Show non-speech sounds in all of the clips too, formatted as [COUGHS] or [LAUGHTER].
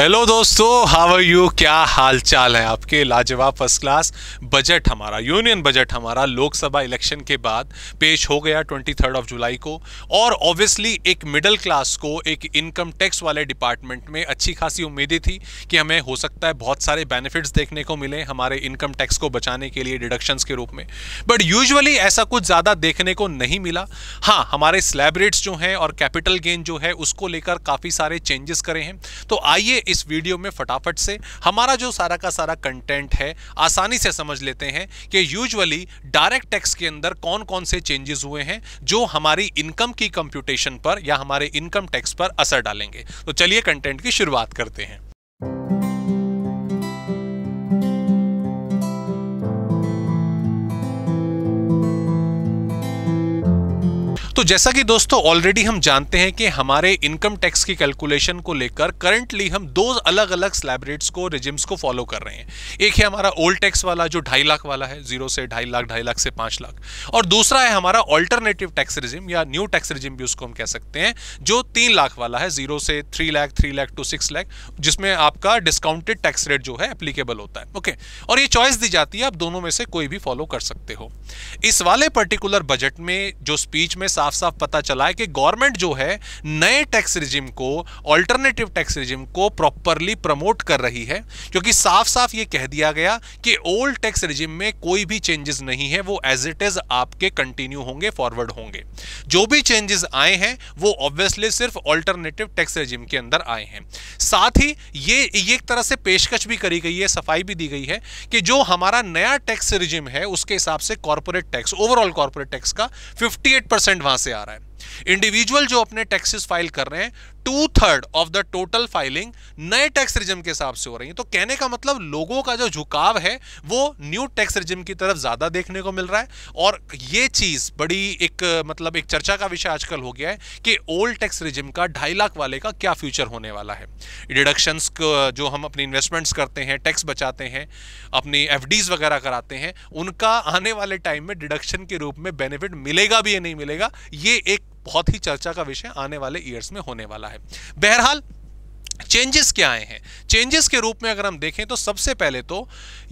Hello दोस्तों how are you क्या हाल चाल है आपके लाजवाब फर्स्ट क्लास बजट हमारा यूनियन बजट हमारा लोकसभा इलेक्शन के बाद पेश हो गया ट्वेंटी थर्ड ऑफ जुलाई को और ऑब्वियसली एक मिडिल क्लास को एक इनकम टैक्स वाले डिपार्टमेंट में अच्छी खासी उम्मीदें थी कि हमें हो सकता है बहुत सारे बेनिफिट्स देखने को मिले हमारे इनकम टैक्स को बचाने के लिए डिडक्शंस के रूप में बट यूजअली ऐसा कुछ ज़्यादा देखने को नहीं मिला हाँ हमारे स्लैब रेट्स जो हैं और कैपिटल गेन जो है उसको लेकर काफ़ी सारे चेंजेस करे हैं तो आइए इस वीडियो में फटाफट से हमारा जो सारा का सारा कंटेंट है आसानी से समझ लेते हैं कि यूजुअली डायरेक्ट टैक्स के अंदर कौन कौन से चेंजेस हुए हैं जो हमारी इनकम की कंप्यूटेशन पर या हमारे इनकम टैक्स पर असर डालेंगे तो चलिए कंटेंट की शुरुआत करते हैं तो जैसा कि दोस्तों ऑलरेडी हम जानते हैं कि हमारे इनकम टैक्स की कैलकुलेशन को लेकर करंटली हम दो अलग अलग स्लैब रेट्स को रिजिम्स को फॉलो कर रहे हैं एक है हमारा ओल्ड टैक्स वाला जो ढाई लाख वाला है जीरो से ढाई लाख ढाई लाख से पांच लाख और दूसरा है हमारा ऑल्टरनेटिव टैक्स रिजिम या न्यू टैक्स रिजिम भी उसको हम कह सकते हैं जो तीन लाख वाला है जीरो से three lakh three lakh to six lakh जिसमें आपका डिस्काउंटेड टैक्स रेट जो है एप्लीकेबल होता है ओके और ये चॉइस दी जाती है आप दोनों में से कोई भी फॉलो कर सकते हो इस वाले पर्टिकुलर बजट में जो स्पीच में साफ साफ साफ पता चला है कि गवर्नमेंट जो है नए टैक्स रिजिम को ऑल्टरनेटिव टैक्स रिजिम को प्रॉपरली प्रमोट कर रही है क्योंकि साफ साफ ये कह दिया गया कि ओल्ड टैक्स रिजिम में कोई भी चेंजेस नहीं है वो एज इट इज आपके कंटिन्यू होंगे फॉरवर्ड होंगे जो भी चेंजेस आए हैं वो ऑब्वियसली सिर्फ ऑल्टरनेटिव टैक्स रिजिम के अंदर आए हैं साथ ही ये एक तरह से पेशकश भी करी गई है सफाई भी दी गई है कि जो हमारा नया टैक्स रिजिम है उसके हिसाब से corporate tax overall corporate tax का 58 परसेंट वहां से आ रहा है इंडिविजुअल जो अपने टैक्सेस फाइल कर रहे हैं two third of the total filing नए टैक्स रिजम के हिसाब से हो रही है तो कहने का मतलब लोगों का जो झुकाव है वो न्यू टैक्स रिजम की तरफ ज्यादा देखने को मिल रहा है और ये चीज बड़ी एक मतलब एक चर्चा का विषय आजकल हो गया है कि ओल्ड टैक्स रिजम का ढाई लाख वाले का क्या फ्यूचर होने वाला है डिडक्शन जो हम अपनी इन्वेस्टमेंट्स करते हैं टैक्स बचाते हैं अपनी एफ वगैरह कराते हैं उनका आने वाले टाइम में डिडक्शन के रूप में बेनिफिट मिलेगा भी या नहीं मिलेगा ये एक बहुत ही चर्चा का विषय आने वाले ईयर्स में होने वाला है बहरहाल चेंजेस क्या आए हैं चेंजेस के रूप में अगर हम देखें तो सबसे पहले तो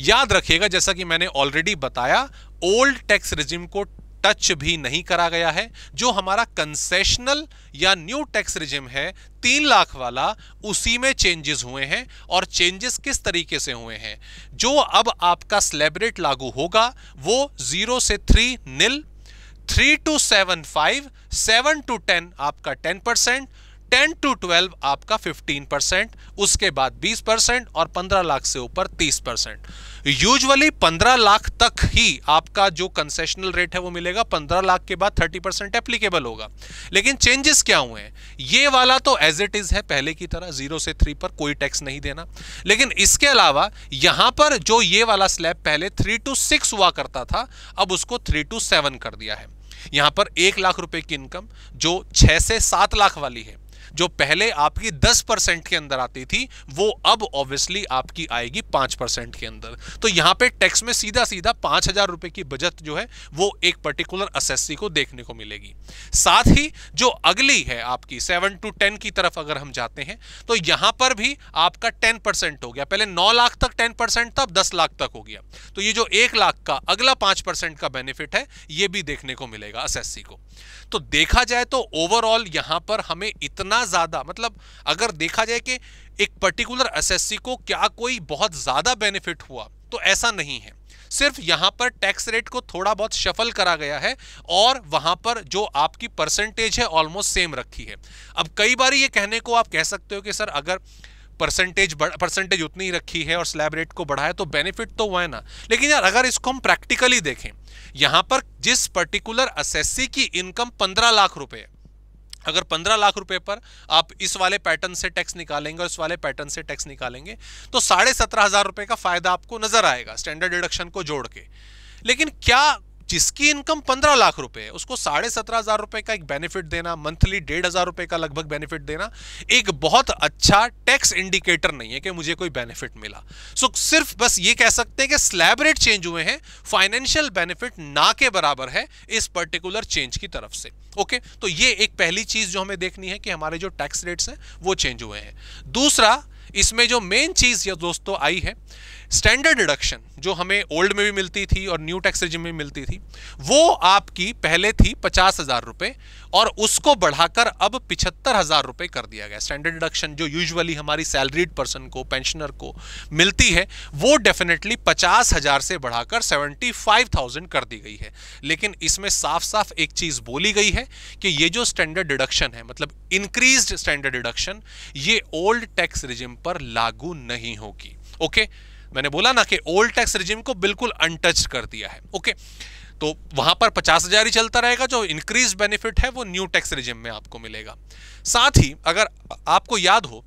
याद रखिएगा जैसा कि मैंने ऑलरेडी बताया ओल्ड टैक्स रिजिम को टच भी नहीं करा गया है जो हमारा कंसेशनल या न्यू टैक्स रिजिम है तीन लाख वाला उसी में चेंजेस हुए हैं और चेंजेस किस तरीके से हुए हैं जो अब आपका स्लेबरेट लागू होगा वो जीरो से three nil three to seven five seven to ten आपका ten percent ten to twelve आपका फिफ्टीन परसेंट उसके बाद बीस परसेंट और पंद्रह लाख से ऊपर तीस परसेंट यूजली पंद्रह लाख तक ही आपका जो कंसेशनल रेट है वो मिलेगा पंद्रह लाख के बाद थर्टी परसेंट एप्लीकेबल होगा लेकिन चेंजेस क्या हुए हैं ये वाला तो एज इट इज है पहले की तरह जीरो से थ्री पर कोई टैक्स नहीं देना लेकिन इसके अलावा यहां पर जो ये वाला स्लैब पहले थ्री टू सिक्स हुआ करता था अब उसको थ्री टू सेवन कर दिया है यहां पर एक लाख रुपए की इनकम जो छह से सात लाख वाली है जो पहले आपकी 10 परसेंट के अंदर आती थी वो अब ऑब्वियसली आपकी आएगी 5 परसेंट के अंदर तो यहाँ पे टैक्स में सीधा सीधा पाँच हजार रुपये की बचत जो है वो एक पर्टिकुलर असेसी को देखने को मिलेगी साथ ही जो अगली है आपकी सेवन टू टेन की तरफ अगर हम जाते हैं तो यहाँ पर भी आपका टेन परसेंट हो गया पहले नौ लाख तक टेन परसेंट था अब दस लाख तक हो गया तो ये जो एक लाख का अगला पांच परसेंट का बेनिफिट है ये भी देखने को मिलेगा असेसी को तो देखा जाए तो ओवरऑल यहां पर हमें इतना ज़्यादा मतलब अगर देखा जाए कि एक पर्टिकुलर एसएससी को क्या कोई बहुत ज़्यादा बेनिफिट हुआ तो ऐसा नहीं है सिर्फ यहाँ पर टैक्स रेट को थोड़ा बहुत शफल करा गया है और वहाँ पर जो आपकी परसेंटेज है ऑलमोस्ट सेम रखी है अब कई बार ये कहने को आप कह सकते हो कि सर अगर परसेंटेज परसेंटेज उतनी ही रखी है और स्लैब रेट को बढ़ाया तो बेनिफिट तो हुआ है ना लेकिन यार अगर इसको हम प्रैक्टिकली देखें यहाँ पर जिस पर्टिकुलर असेसी की इनकम पंद्रह लाख रुपए है अगर पंद्रह लाख रुपए पर आप इस वाले पैटर्न से टैक्स निकालेंगे और इस वाले पैटर्न से टैक्स निकालेंगे तो साढ़े सत्रह हजार रुपए का फायदा आपको नजर आएगा स्टैंडर्ड डिडक्शन को जोड़ के लेकिन क्या जिसकी इनकम पंद्रह लाख रुपए है उसको साढ़े सत्रह हजार रुपए का एक बेनिफिट देना मंथली डेढ़ हजार रुपए का लगभग बेनिफिट देना एक बहुत अच्छा टैक्स इंडिकेटर नहीं है कि मुझे कोई बेनिफिट मिला सो so, सिर्फ बस ये कह सकते हैं कि स्लैब रेट चेंज हुए हैं फाइनेंशियल बेनिफिट ना के बराबर है इस पर्टिकुलर चेंज की तरफ से ओके okay? तो ये एक पहली चीज जो हमें देखनी है कि हमारे जो टैक्स रेट्स हैं वो चेंज हुए हैं दूसरा इसमें जो मेन चीज दोस्तों आई है स्टैंडर्ड डिडक्शन जो हमें ओल्ड में भी मिलती थी और न्यू टैक्स रिजिम में मिलती थी वो आपकी पहले थी पचास हज़ार रुपए और उसको बढ़ाकर अब पिछहत्तर हज़ार रुपए कर दिया गया स्टैंडर्ड डिडक्शन जो यूजुअली हमारी सैलरीड पर्सन को पेंशनर को मिलती है वो डेफिनेटली पचास हज़ार से बढ़ाकर सेवेंटी फाइव थाउजेंड कर दी गई है लेकिन इसमें साफ साफ एक चीज़ बोली गई है कि ये जो स्टैंडर्ड डिडक्शन है मतलब इंक्रीज स्टैंडर्ड डिडक्शन ये ओल्ड टैक्स रिजिम पर लागू नहीं होगी ओके okay? मैंने बोला ना कि ओल्ड टैक्स रिजिम को बिल्कुल अनटच कर दिया है ओके तो वहां पर पचास हजार ही चलता रहेगा जो इंक्रीज बेनिफिट है वो न्यू टैक्स रिजिम में आपको मिलेगा साथ ही अगर आपको याद हो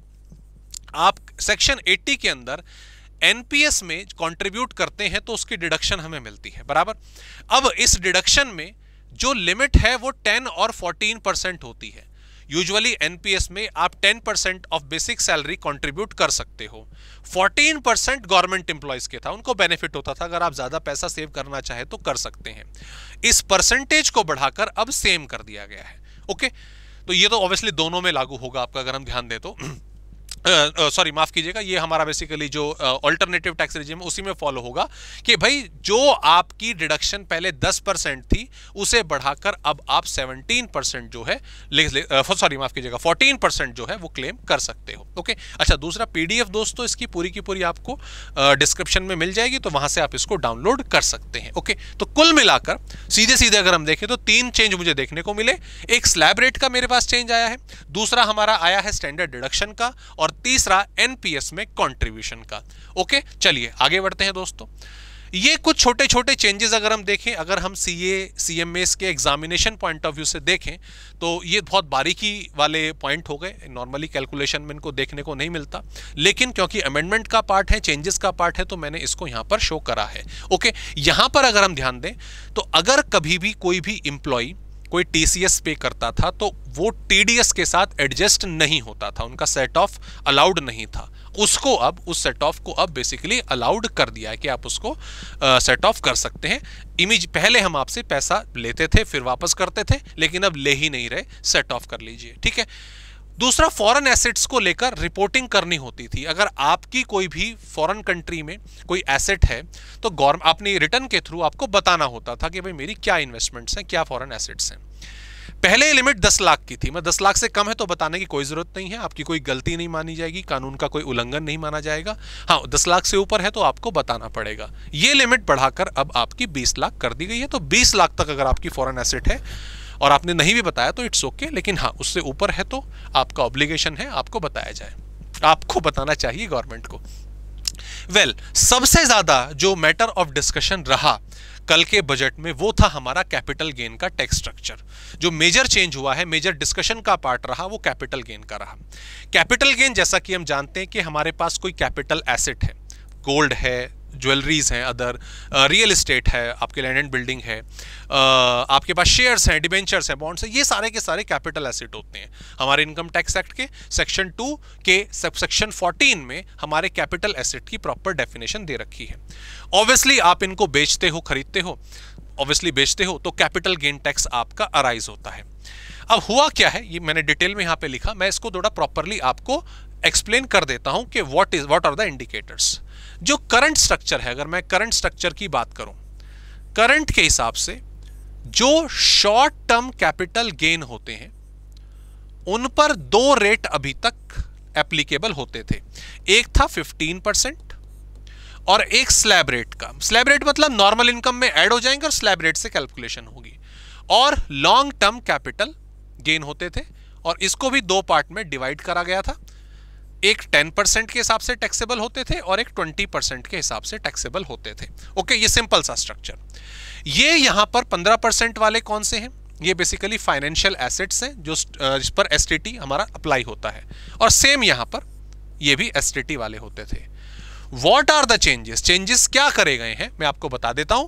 आप सेक्शन 80 के अंदर एनपीएस में कंट्रीब्यूट करते हैं तो उसकी डिडक्शन हमें मिलती है बराबर अब इस डिडक्शन में जो लिमिट है वो 10 और 14 परसेंट होती है यूजुअली एनपीएस में आप 10 percent of basic salary contribute कर सकते हो 14 परसेंट गवर्नमेंट एम्प्लॉयज के था उनको बेनिफिट होता था अगर आप ज़्यादा पैसा सेव करना चाहे तो कर सकते हैं इस परसेंटेज को बढ़ाकर अब सेम कर दिया गया है ओके तो ये तो ऑब्वियसली दोनों में लागू होगा आपका अगर हम ध्यान दें तो सॉरी माफ कीजिएगा ये हमारा बेसिकली जो अल्टरनेटिव टैक्स रिजिम उसी में फॉलो होगा कि भाई जो आपकी डिडक्शन पहले 10 परसेंट थी उसे बढ़ाकर अब आप 17 परसेंट जो है सॉरी माफ कीजिएगा 14 परसेंट जो है वो क्लेम कर सकते हो ओके अच्छा दूसरा पीडीएफ दोस्तों तो इसकी पूरी की पूरी आपको डिस्क्रिप्शन में मिल जाएगी तो वहां से आप इसको डाउनलोड कर सकते हैं ओके तो कुल मिलाकर सीधे सीधे अगर हम देखें तो तीन चेंज मुझे देखने को मिले एक स्लैब रेट का मेरे पास चेंज आया है दूसरा हमारा आया है स्टैंडर्ड डिडक्शन का और और तीसरा एनपीएस में कंट्रीब्यूशन का ओके चलिए आगे बढ़ते हैं दोस्तों ये कुछ छोटे छोटे चेंजेस अगर हम देखें अगर हम C A C M S के एग्जामिनेशन पॉइंट ऑफ व्यू से देखें तो ये बहुत बारीकी वाले पॉइंट हो गए नॉर्मली कैलकुलेशन में इनको देखने को नहीं मिलता लेकिन क्योंकि अमेंडमेंट का पार्ट है चेंजेस का पार्ट है तो मैंने इसको यहाँ पर शो करा है ओके यहाँ पर अगर हम ध्यान दें तो अगर कभी भी कोई भी इम्प्लॉई कोई टी पे करता था तो वो टी के साथ एडजस्ट नहीं होता था उनका सेट ऑफ अलाउड नहीं था उसको अब उस सेट ऑफ को अब बेसिकली अलाउड कर दिया है कि आप उसको सेट ऑफ कर सकते हैं इमेज पहले हम आपसे पैसा लेते थे फिर वापस करते थे लेकिन अब ले ही नहीं रहे सेट ऑफ कर लीजिए ठीक है दूसरा फॉरेन एसेट्स को लेकर रिपोर्टिंग करनी होती थी अगर आपकी कोई भी फॉरेन कंट्री में कोई एसेट है तो गवर्नमेंट अपनी रिटर्न के थ्रू आपको बताना होता था कि भाई मेरी क्या इन्वेस्टमेंट्स हैं क्या फॉरेन एसेट्स हैं पहले लिमिट दस लाख की थी मैं दस लाख से कम है तो बताने की कोई ज़रूरत नहीं है आपकी कोई गलती नहीं मानी जाएगी कानून का कोई उल्लंघन नहीं माना जाएगा हाँ दस लाख से ऊपर है तो आपको बताना पड़ेगा ये लिमिट बढ़ाकर अब आपकी बीस लाख कर दी गई है तो बीस लाख तक अगर आपकी फॉरन एसेट है और आपने नहीं भी बताया तो इट्स ओके okay, लेकिन हाँ उससे ऊपर है तो आपका ऑब्लिगेशन है आपको बताया जाए आपको बताना चाहिए गवर्नमेंट को वेल well, सबसे ज़्यादा जो मैटर ऑफ डिस्कशन रहा कल के बजट में वो था हमारा कैपिटल गेन का टैक्स स्ट्रक्चर जो मेजर चेंज हुआ है मेजर डिस्कशन का पार्ट रहा वो कैपिटल गेन का रहा कैपिटल गेन जैसा कि हम जानते हैं कि हमारे पास कोई कैपिटल एसेट है गोल्ड है ज्वेलरीज़ हैं अदर रियल इस्टेट है आपके लैंड एंड बिल्डिंग है uh, आपके पास शेयर्स हैं डिबेंचर्स हैं बॉन्ड्स हैं ये सारे के सारे कैपिटल एसेट होते हैं हमारे इनकम टैक्स एक्ट के सेक्शन टू के सब सेक्शन फोर्टीन में हमारे कैपिटल एसेट की प्रॉपर डेफिनेशन दे रखी है ऑब्वियसली आप इनको बेचते हो खरीदते हो ऑब्वियसली बेचते हो तो कैपिटल गेन टैक्स आपका अराइज होता है अब हुआ क्या है ये मैंने डिटेल में यहाँ पे लिखा मैं इसको थोड़ा प्रॉपरली आपको एक्सप्लेन कर देता हूं कि what is what are the indicators जो करंट स्ट्रक्चर है अगर मैं करंट स्ट्रक्चर की बात करूं करंट के हिसाब से जो शॉर्ट टर्म कैपिटल गेन होते हैं उन पर दो रेट अभी तक एप्लीकेबल होते थे एक था 15 परसेंट और एक स्लैब रेट का स्लैब रेट मतलब नॉर्मल इनकम में ऐड हो जाएंगे और स्लैब रेट से कैलकुलेशन होगी और लॉन्ग टर्म कैपिटल गेन होते थे और इसको भी दो पार्ट में डिवाइड करा गया था एक 10 के हिसाब से टैक्सेबल होते थे और एक 20 के हिसाब से टैक्सेबल होते थे ओके ये सिंपल सा स्ट्रक्चर ये यहां पर 15 वाले कौन से हैं ये बेसिकली फाइनेंशियल एसेट्स हैं जो जिस पर एस हमारा अप्लाई होता है और सेम यहां पर ये भी एस वाले होते थे what are the changes changes क्या करे गए हैं मैं आपको बता देता हूं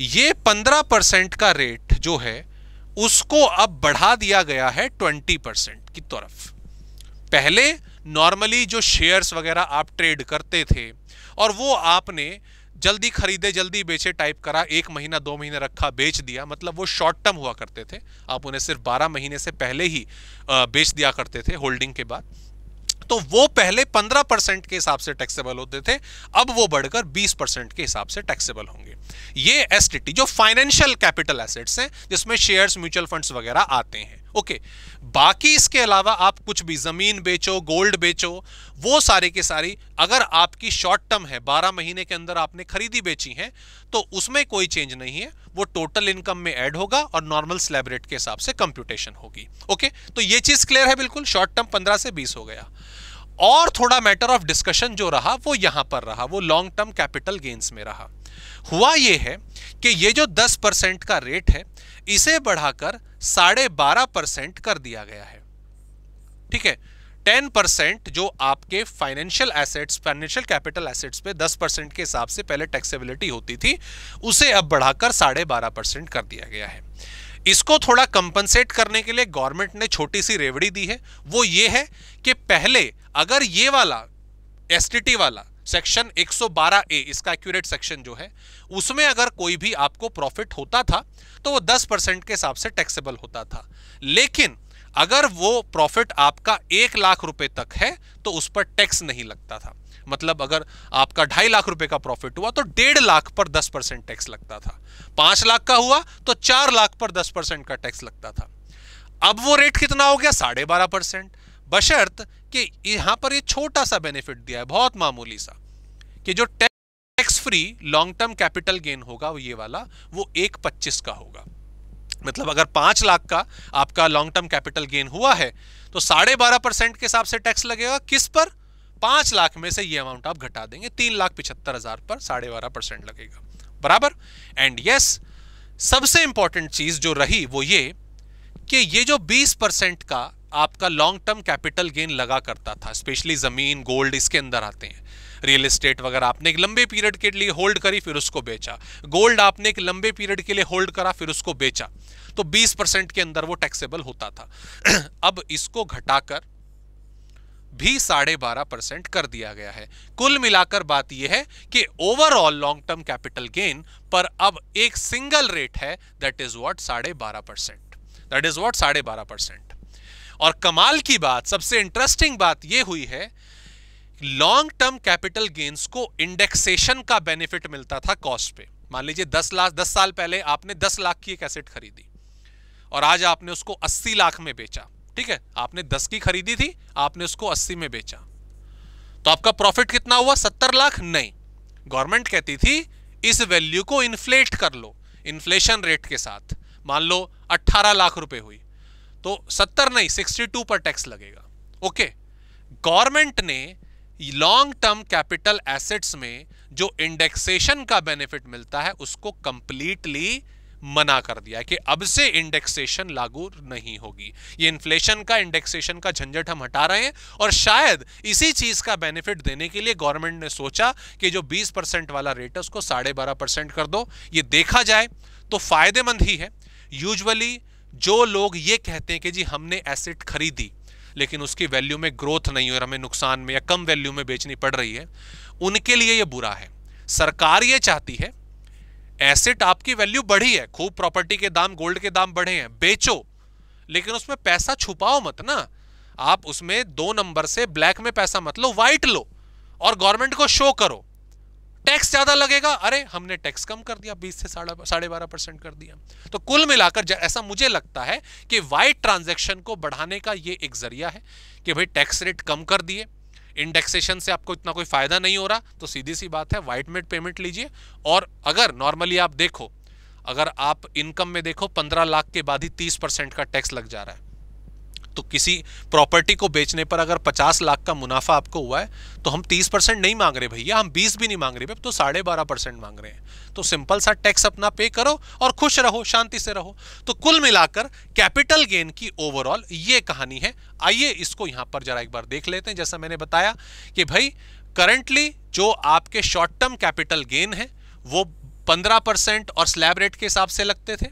ये 15 का रेट जो है उसको अब बढ़ा दिया गया है 20 परसेंट की तरफ पहले नॉर्मली जो शेयर्स वगैरह आप ट्रेड करते थे और वो आपने जल्दी खरीदे जल्दी बेचे टाइप करा एक महीना दो महीने रखा बेच दिया मतलब वो शॉर्ट टर्म हुआ करते थे आप उन्हें सिर्फ बारह महीने से पहले ही बेच दिया करते थे होल्डिंग के बाद तो वो पहले 15 परसेंट के हिसाब से टैक्सेबल होते थे अब वो बढ़कर 20 परसेंट के हिसाब से टैक्सेबल होंगे ये एस जो फाइनेंशियल कैपिटल एसेट्स हैं जिसमें शेयर्स म्यूचुअल फंड्स वगैरह आते हैं ओके बाकी इसके अलावा आप कुछ भी जमीन बेचो गोल्ड बेचो वो सारे के सारी अगर आपकी शॉर्ट टर्म है 12 महीने के अंदर आपने खरीदी बेची है तो उसमें कोई चेंज नहीं है वो टोटल इनकम में ऐड होगा और नॉर्मल सेलेबरेट के हिसाब से कंप्यूटेशन होगी ओके तो ये चीज क्लियर है बिल्कुल शॉर्ट टर्म पंद्रह से बीस हो गया और थोड़ा मैटर ऑफ डिस्कशन जो रहा वो यहां पर रहा वो लॉन्ग टर्म कैपिटल गेन्स में रहा हुआ ये है कि ये जो 10 परसेंट का रेट है इसे बढ़ाकर साढ़े बारह परसेंट कर दिया गया है ठीक है टेन परसेंट जो आपके financial assets financial capital assets पे दस परसेंट के हिसाब से पहले टैक्सेबिलिटी होती थी उसे अब बढ़ाकर साढ़े बारह परसेंट कर दिया गया है इसको थोड़ा कंपनसेट करने के लिए गवर्नमेंट ने छोटी सी रेवड़ी दी है वो ये है कि पहले अगर ये वाला एस वाला सेक्शन 112 ए इसका एक्यूरेट सेक्शन जो है उसमें अगर कोई भी आपको प्रॉफिट होता था तो वो 10 परसेंट के हिसाब से टैक्सेबल होता था लेकिन अगर वो प्रॉफिट आपका एक लाख रुपए तक है तो उस पर टैक्स नहीं लगता था मतलब अगर आपका ढाई लाख रुपए का प्रॉफिट हुआ तो डेढ़ लाख पर दस परसेंट टैक्स लगता था पांच लाख का हुआ तो चार लाख पर दस परसेंट का टैक्स लगता था अब वो रेट कितना हो गया साढ़े बारह परसेंट बशर्त कि यहां पर ये छोटा सा बेनिफिट दिया है बहुत मामूली सा कि जो tax free long term capital gain होगा वो ये वाला वो एक पच्चीस का होगा मतलब अगर पांच लाख का आपका लॉन्ग टर्म कैपिटल गेन हुआ है तो साढ़े बारह परसेंट के हिसाब से टैक्स लगेगा किस पर पांच लाख में से ये अमाउंट आप घटा देंगे तीन लाख पिछहत्तर हजार पर साढ़े बारह परसेंट लगेगा बराबर एंड यस सबसे इंपॉर्टेंट चीज जो रही वो ये कि ये जो बीस परसेंट का आपका लॉन्ग टर्म कैपिटल गेन लगा करता था स्पेशली ज़मीन गोल्ड इसके अंदर आते हैं रियल एस्टेट वगैरह आपने एक लंबे पीरियड के लिए होल्ड करी फिर उसको बेचा गोल्ड आपने एक लंबे पीरियड के लिए होल्ड करा फिर उसको बेचा तो 20 परसेंट के अंदर वो टैक्सेबल होता था [CLEARS THROAT] अब इसको घटाकर भी साढ़े बारह परसेंट कर दिया गया है कुल मिलाकर बात यह है कि overall long term capital gain पर अब एक सिंगल रेट है दैट इज वॉट साढ़े बारह परसेंट दैट इज वॉट साढ़े बारह परसेंट और कमाल की बात सबसे इंटरेस्टिंग बात यह हुई है लॉन्ग टर्म कैपिटल गेन्स को इंडेक्सेशन का बेनिफिट मिलता था कॉस्ट पे मान लीजिए दस लाख दस साल पहले आपने दस लाख की एक एसेट खरीदी और आज आपने उसको अस्सी लाख में बेचा ठीक है आपने दस की खरीदी थी आपने उसको अस्सी में बेचा तो आपका प्रॉफिट कितना हुआ सत्तर लाख नहीं गवर्नमेंट कहती थी इस वैल्यू को इन्फ्लेट कर लो इन्फ्लेशन रेट के साथ मान लो अट्ठारह लाख रुपए हुई तो सत्तर नहीं सिक्सटी टू पर टैक्स लगेगा ओके गवर्नमेंट ने लॉन्ग टर्म कैपिटल एसेट्स में जो इंडेक्सेशन का बेनिफिट मिलता है उसको कंप्लीटली मना कर दिया कि अब से इंडेक्सेशन लागू नहीं होगी ये इन्फ्लेशन का इंडेक्सेशन का झंझट हम हटा रहे हैं और शायद इसी चीज का बेनिफिट देने के लिए गवर्नमेंट ने सोचा कि जो 20 परसेंट वाला रेट है उसको साढ़े बारह परसेंट कर दो ये देखा जाए तो फायदेमंद ही है यूजुअली जो लोग ये कहते हैं कि जी हमने एसेट खरीदी लेकिन उसकी वैल्यू में ग्रोथ नहीं और हमें नुकसान में या कम वैल्यू में बेचनी पड़ रही है उनके लिए ये बुरा है सरकार ये चाहती है एसेट आपकी वैल्यू बढ़ी है खूब प्रॉपर्टी के दाम गोल्ड के दाम बढ़े हैं बेचो लेकिन उसमें पैसा छुपाओ मत ना आप उसमें दो नंबर से ब्लैक में पैसा मत लो व्हाइट लो और गवर्नमेंट को शो करो टैक्स ज्यादा लगेगा अरे हमने टैक्स कम कर दिया बीस से साढ़े बारह परसेंट कर दिया तो कुल मिलाकर ऐसा मुझे लगता है कि वाइट ट्रांजैक्शन को बढ़ाने का ये एक जरिया है कि भाई टैक्स रेट कम कर दिए इंडेक्सेशन से आपको इतना कोई फायदा नहीं हो रहा तो सीधी सी बात है वाइट मेड पेमेंट लीजिए और अगर नॉर्मली आप देखो अगर आप इनकम में देखो पंद्रह लाख के बाद ही तीस परसेंट का टैक्स लग जा रहा है तो किसी प्रॉपर्टी को बेचने पर अगर 50 लाख का मुनाफा आपको हुआ है तो हम 30 परसेंट नहीं मांग रहे भैया हम 20 भी नहीं मांग रहे भैया तो साढ़े बारह परसेंट मांग रहे हैं तो सिंपल सा टैक्स अपना पे करो और खुश रहो शांति से रहो तो कुल मिलाकर कैपिटल गेन की ओवरऑल ये कहानी है आइए इसको यहाँ पर जरा एक बार देख लेते हैं जैसा मैंने बताया कि भाई करंटली जो आपके शॉर्ट टर्म कैपिटल गेन है वो पंद्रह परसेंट और स्लैब रेट के हिसाब से लगते थे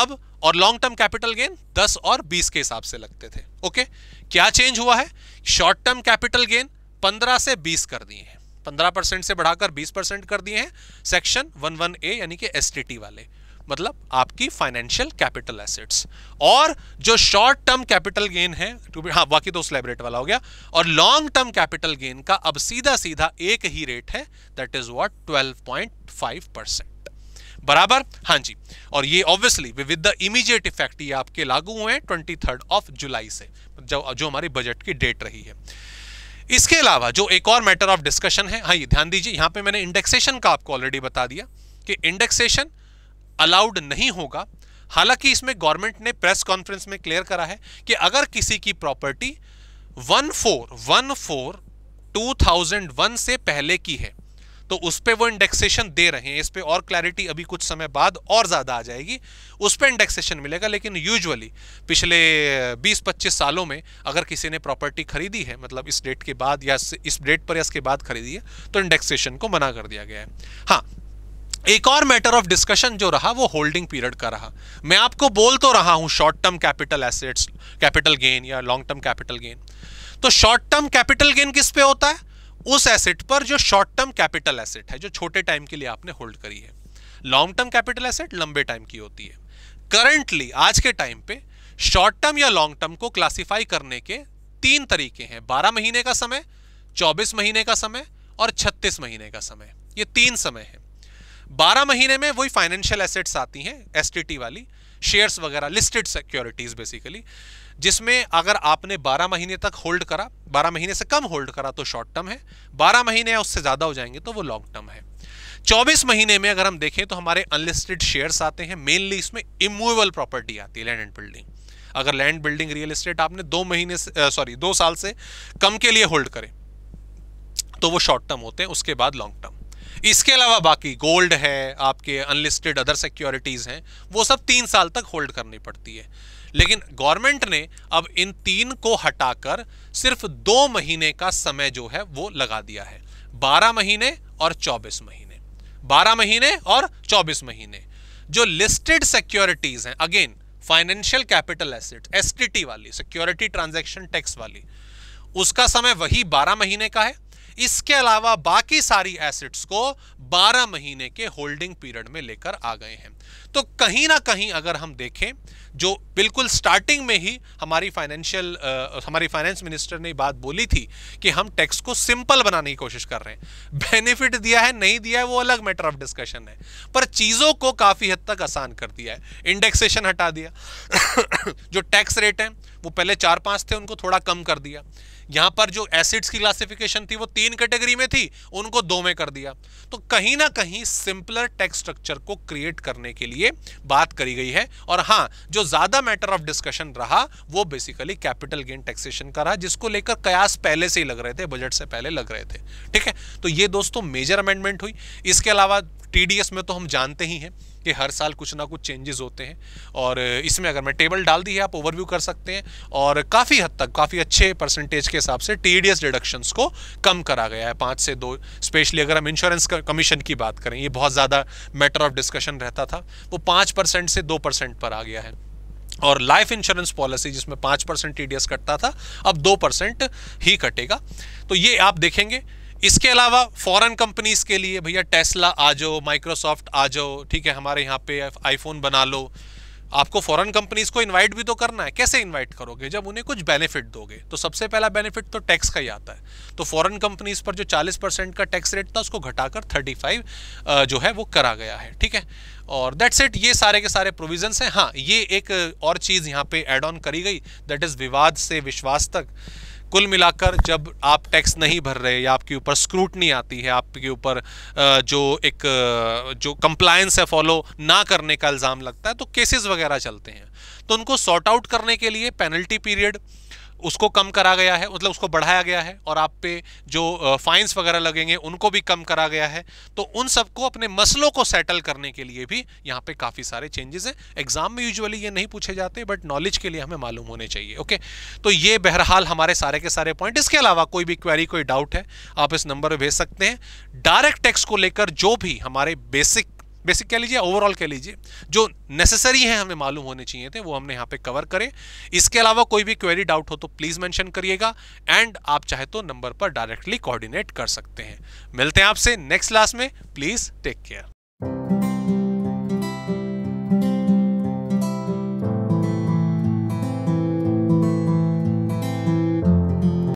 अब और लॉन्ग टर्म कैपिटल गेन 10 और 20 के हिसाब से लगते थे ओके क्या चेंज हुआ है शॉर्ट टर्म कैपिटल गेन 15 से 20 कर दिए हैं 15 परसेंट से बढ़ाकर 20 परसेंट कर दिए हैं सेक्शन 11 ए यानी कि एस वाले मतलब आपकी फाइनेंशियल कैपिटल एसेट्स और जो शॉर्ट टर्म कैपिटल गेन है हाँ बाकी तो स्लेबरेट वाला हो गया और लॉन्ग टर्म कैपिटल गेन का अब सीधा सीधा एक ही रेट है that is what twelve percent बराबर हाँ जी और ये obviously with the immediate effect ये आपके लागू हुए हैं ट्वेंटी थर्ड ऑफ जुलाई से जो जो हमारी बजट की डेट रही है इसके अलावा जो एक और मैटर ऑफ डिस्कशन है हाँ ये ध्यान दीजिए यहाँ पे मैंने इंडेक्सेशन का आपको ऑलरेडी बता दिया कि इंडेक्सेशन अलाउड नहीं होगा हालांकि इसमें गवर्नमेंट ने प्रेस कॉन्फ्रेंस में क्लियर करा है कि अगर किसी की property one four one four two thousand one से पहले की है तो उस पर वो इंडेक्सेशन दे रहे हैं इस पर और क्लैरिटी अभी कुछ समय बाद और ज़्यादा आ जाएगी उस पर इंडेक्सेशन मिलेगा लेकिन यूजुअली पिछले 20-25 सालों में अगर किसी ने प्रॉपर्टी खरीदी है मतलब इस डेट के बाद या इस डेट पर या इसके बाद खरीदी है तो इंडेक्सेशन को मना कर दिया गया है हाँ एक और मैटर ऑफ डिस्कशन जो रहा वो होल्डिंग पीरियड का रहा मैं आपको बोल तो रहा हूं short term capital assets capital gain या लॉन्ग टर्म कैपिटल गेन तो शॉर्ट टर्म कैपिटल गेन किस पे होता है उस एसेट पर जो शॉर्ट टर्म कैपिटल एसेट है जो छोटे टाइम के लिए आपने होल्ड करी है लॉन्ग टर्म कैपिटल एसेट लंबे टाइम की होती है करंटली आज के टाइम पे शॉर्ट टर्म या लॉन्ग टर्म को क्लासिफाई करने के तीन तरीके हैं बारह महीने का समय चौबीस महीने का समय और छत्तीस महीने का समय ये तीन समय है बारह महीने में वही फाइनेंशियल एसेट्स आती हैं एस वाली शेयर्स वगैरह लिस्टेड सिक्योरिटीज बेसिकली जिसमें अगर आपने 12 महीने तक होल्ड करा 12 महीने से कम होल्ड करा तो शॉर्ट टर्म है 12 महीने या उससे ज़्यादा हो जाएंगे तो वो लॉन्ग टर्म है 24 महीने में अगर हम देखें तो हमारे अनलिस्टेड शेयर्स आते हैं मेनली इसमें इमूवेबल प्रॉपर्टी आती है लैंड एंड बिल्डिंग अगर लैंड बिल्डिंग रियल एस्टेट आपने दो महीने से सॉरी दो साल से कम के लिए होल्ड करें तो वो शॉर्ट टर्म होते हैं उसके बाद लॉन्ग टर्म इसके अलावा बाकी गोल्ड है आपके अनलिस्टेड अदर सिक्योरिटीज़ हैं वो सब तीन साल तक होल्ड करनी पड़ती है लेकिन गवर्नमेंट ने अब इन तीन को हटाकर सिर्फ दो महीने का समय जो है वो लगा दिया है बारह महीने और चौबीस महीने बारह महीने और चौबीस महीने जो लिस्टेड सिक्योरिटीज़ हैं again financial capital asset S वाली सिक्योरिटी ट्रांजेक्शन टैक्स वाली उसका समय वही बारह महीने का है इसके अलावा बाकी सारी एसेट्स को 12 महीने के होल्डिंग पीरियड में लेकर आ गए हैं तो कहीं ना कहीं अगर हम देखें जो बिल्कुल स्टार्टिंग में ही हमारी फाइनेंशियल हमारी फाइनेंस मिनिस्टर ने बात बोली थी कि हम टैक्स को सिंपल बनाने की कोशिश कर रहे हैं बेनिफिट दिया है नहीं दिया है वो अलग मैटर ऑफ डिस्कशन है पर चीज़ों को काफ़ी हद तक आसान कर दिया है इंडेक्सेशन हटा दिया [COUGHS] जो टैक्स रेट हैं वो पहले चार पांच थे उनको थोड़ा कम कर दिया यहां पर जो एसिड्स की क्लासिफिकेशन थी वो तीन कैटेगरी में थी उनको दो में कर दिया तो कहीं ना कहीं सिंपलर टैक्स स्ट्रक्चर को क्रिएट करने के लिए बात करी गई है और हाँ जो ज्यादा मैटर ऑफ डिस्कशन रहा वो बेसिकली कैपिटल गेन टैक्सेशन का रहा जिसको लेकर कयास पहले से ही लग रहे थे बजट से पहले लग रहे थे ठीक है तो ये दोस्तों मेजर अमेंडमेंट हुई इसके अलावा टीडीएस में तो हम जानते ही हैं कि हर साल कुछ ना कुछ चेंजेस होते हैं और इसमें अगर मैं टेबल डाल दी है आप ओवरव्यू कर सकते हैं और काफ़ी हद तक काफ़ी अच्छे परसेंटेज के हिसाब से टी डिडक्शंस को कम करा गया है पाँच से दो स्पेशली अगर हम इंश्योरेंस कमीशन की बात करें ये बहुत ज़्यादा मैटर ऑफ डिस्कशन रहता था वो पाँच परसेंट से दो परसेंट पर आ गया है और लाइफ इंश्योरेंस पॉलिसी जिसमें पाँच परसेंट टी कटता था अब दो परसेंट ही कटेगा तो ये आप देखेंगे इसके अलावा फॉरेन कंपनीज के लिए भैया टेस्ला आ जाओ माइक्रोसॉफ्ट आ जाओ ठीक है हमारे यहाँ पे आईफोन बना लो आपको फॉरेन कंपनीज को इनवाइट भी तो करना है कैसे इनवाइट करोगे जब उन्हें कुछ बेनिफिट दोगे तो सबसे पहला बेनिफिट तो टैक्स का ही आता है तो फॉरेन कंपनीज पर जो 40 परसेंट का टैक्स रेट था उसको घटाकर 35 जो है वो करा गया है ठीक है और दैट्स इट ये सारे के सारे प्रोविजंस हैं हाँ ये एक और चीज़ यहाँ पे एड ऑन करी गई दैट इज़ विवाद से विश्वास तक कुल मिलाकर जब आप टैक्स नहीं भर रहे या आपके ऊपर स्क्रूटनी आती है आपके ऊपर जो एक जो कंप्लायंस है फॉलो ना करने का इल्ज़ाम लगता है तो केसेस वगैरह चलते हैं तो उनको सॉर्ट आउट करने के लिए पेनल्टी पीरियड उसको कम करा गया है मतलब उसको बढ़ाया गया है और आप पे जो फाइन्स वगैरह लगेंगे उनको भी कम करा गया है तो उन सबको अपने मसलों को सेटल करने के लिए भी यहाँ पे काफ़ी सारे चेंजेस हैं एग्जाम में यूजुअली ये नहीं पूछे जाते बट नॉलेज के लिए हमें मालूम होने चाहिए ओके तो ये बहरहाल हमारे सारे के सारे पॉइंट इसके अलावा कोई भी क्वेरी कोई डाउट है आप इस नंबर पर भेज सकते हैं डायरेक्ट टैक्स को लेकर जो भी हमारे बेसिक बेसिक कह लीजिए ओवरऑल कह लीजिए जो नेसेसरी हैं हमें मालूम होने चाहिए थे वो हमने यहाँ पे कवर करें इसके अलावा कोई भी क्वेरी डाउट हो तो प्लीज़ मेंशन करिएगा एंड आप चाहे तो नंबर पर डायरेक्टली कोऑर्डिनेट कर सकते हैं मिलते हैं आपसे नेक्स्ट क्लास में प्लीज़ टेक केयर